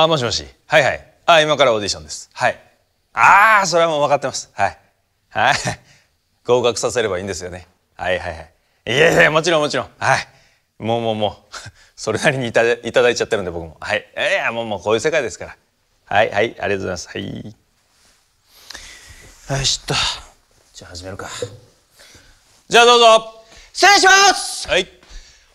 あもしもし。はいはい。ああ、今からオーディションです。はい。あそれはもう分かってます。はい。はい。合格させればいいんですよね。はいはいはい。いやいや、もちろんもちろん。はい。もうもうもう、それなりにいただいちゃってるんで僕も。はい。いや、もうもうこういう世界ですから。はいはい、ありがとうございます。はい。よしっと。じゃあ始めるか。じゃあどうぞ。失礼しますはい。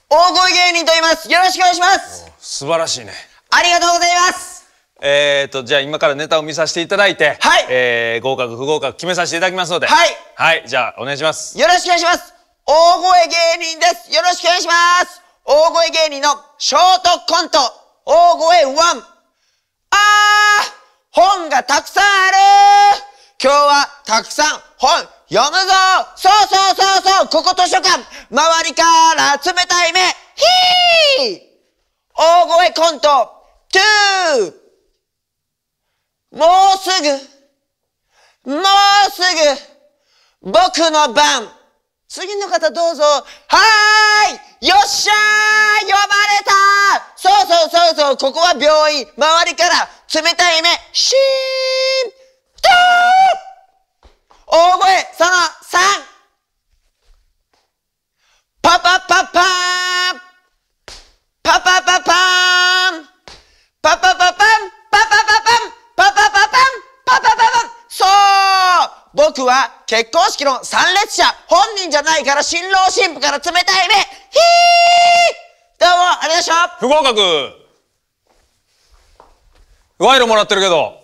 大声芸人と言います。よろしくお願いします。素晴らしいね。ありがとうございますえっ、ー、と、じゃあ今からネタを見させていただいて、はい。えー、合格不合格決めさせていただきますので、はい。はい、じゃあお願いします。よろしくお願いします大声芸人ですよろしくお願いします大声芸人のショートコント、大声ワン。あー本がたくさんある今日はたくさん本読むぞそうそうそうそうここ図書館周りから冷たい目ヒー大声コント t もうすぐ、もうすぐ、僕の番次の方どうぞ。はーいよっしゃー呼ばれたそうそうそうそう、ここは病院。周りから冷たい目、シーンドー大声、その3僕は結婚式の参列者、本人じゃないから新郎新婦から冷たい目、ヒーどうも、ありがとうございました不合格賄賂もらってるけど。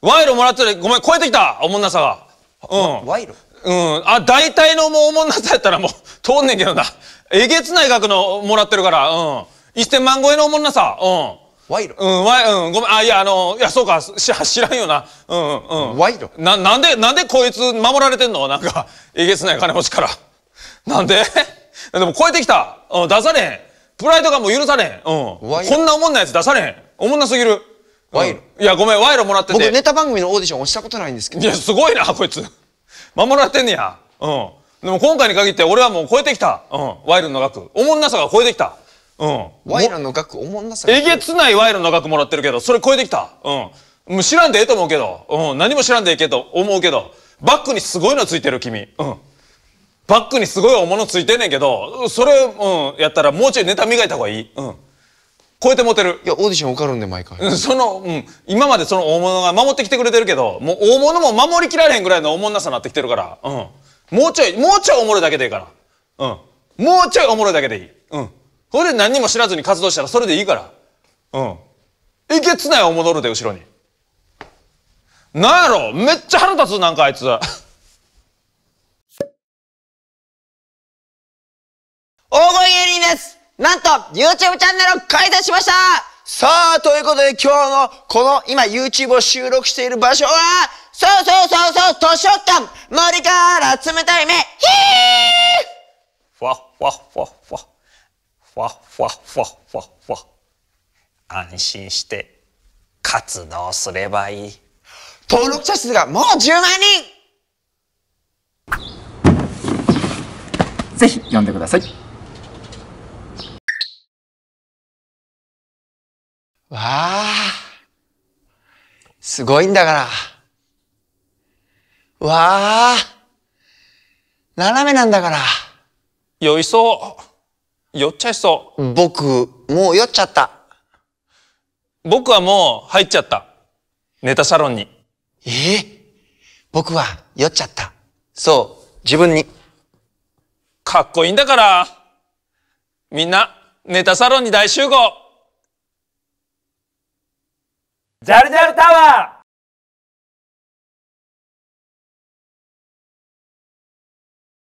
賄賂もらってる。ごめん、超えてきたおもんなさが。うん。賄賂うん。あ、大体のもうおもんなさやったらもう通んねんけどな。えげつない額のもらってるから、うん。1000万超えのおもんなさ。うん。賄賂うんわうんごめんあいやあのいやそうかし知らんよなうんうん賄賂ななんでなんでこいつ守られてんの なんかえげつない金持ちから なんで でも超えてきた、うん、出さねえプライドがもう許さねえ、うん、こんなおもんなやつ出さねえおもんなすぎる賄賂、うん、いやごめん賄賂もらってて僕ネタ番組のオーディション押したことないんですけどいやすごいなこいつ守られてんねやうんでも今回に限って俺はもう超えてきた、うん、賄賂の額おもんなさが超えてきたうん。ワイの額おもんなさえげつないワイの額もらってるけど、それ超えてきた。うん。もう知らんでええと思うけど、うん。何も知らんでええけど、思うけど、バックにすごいのついてる君。うん。バックにすごい大物ついてんねんけど、それ、うん、やったらもうちょいネタ磨いた方がいい。うん。超えてモテる。いや、オーディション受かるんで、毎回。その、うん、今までその大物が守ってきてくれてるけど、もう大物も守りきられへんぐらいのおもんなさになってきてるから、うん。もうちょい、もうちょいおもろいだけでいいから。うん。もうちょいおもろいだけでいい。うん。ほれで何にも知らずに活動したらそれでいいから。うん。いけつないおどるで、後ろに。なんやろめっちゃ腹立つなんかあいつ。大声芸人ですなんと YouTube チャンネルを開催しましたさあ、ということで今日のこの今 YouTube を収録している場所は、そうそうそうそう、図書館森から冷たい目ヒーふわっふわふわふわ。わふわフわッわふわ安心して活動すればいい登録者数がもう10万人ぜひ読んでくださいわあすごいんだからわあ斜めなんだからよいそう酔っちゃいそう。僕、もう酔っちゃった。僕はもう入っちゃった。ネタサロンに。ええ僕は酔っちゃった。そう、自分に。かっこいいんだから。みんな、ネタサロンに大集合。ジャルジャルタワー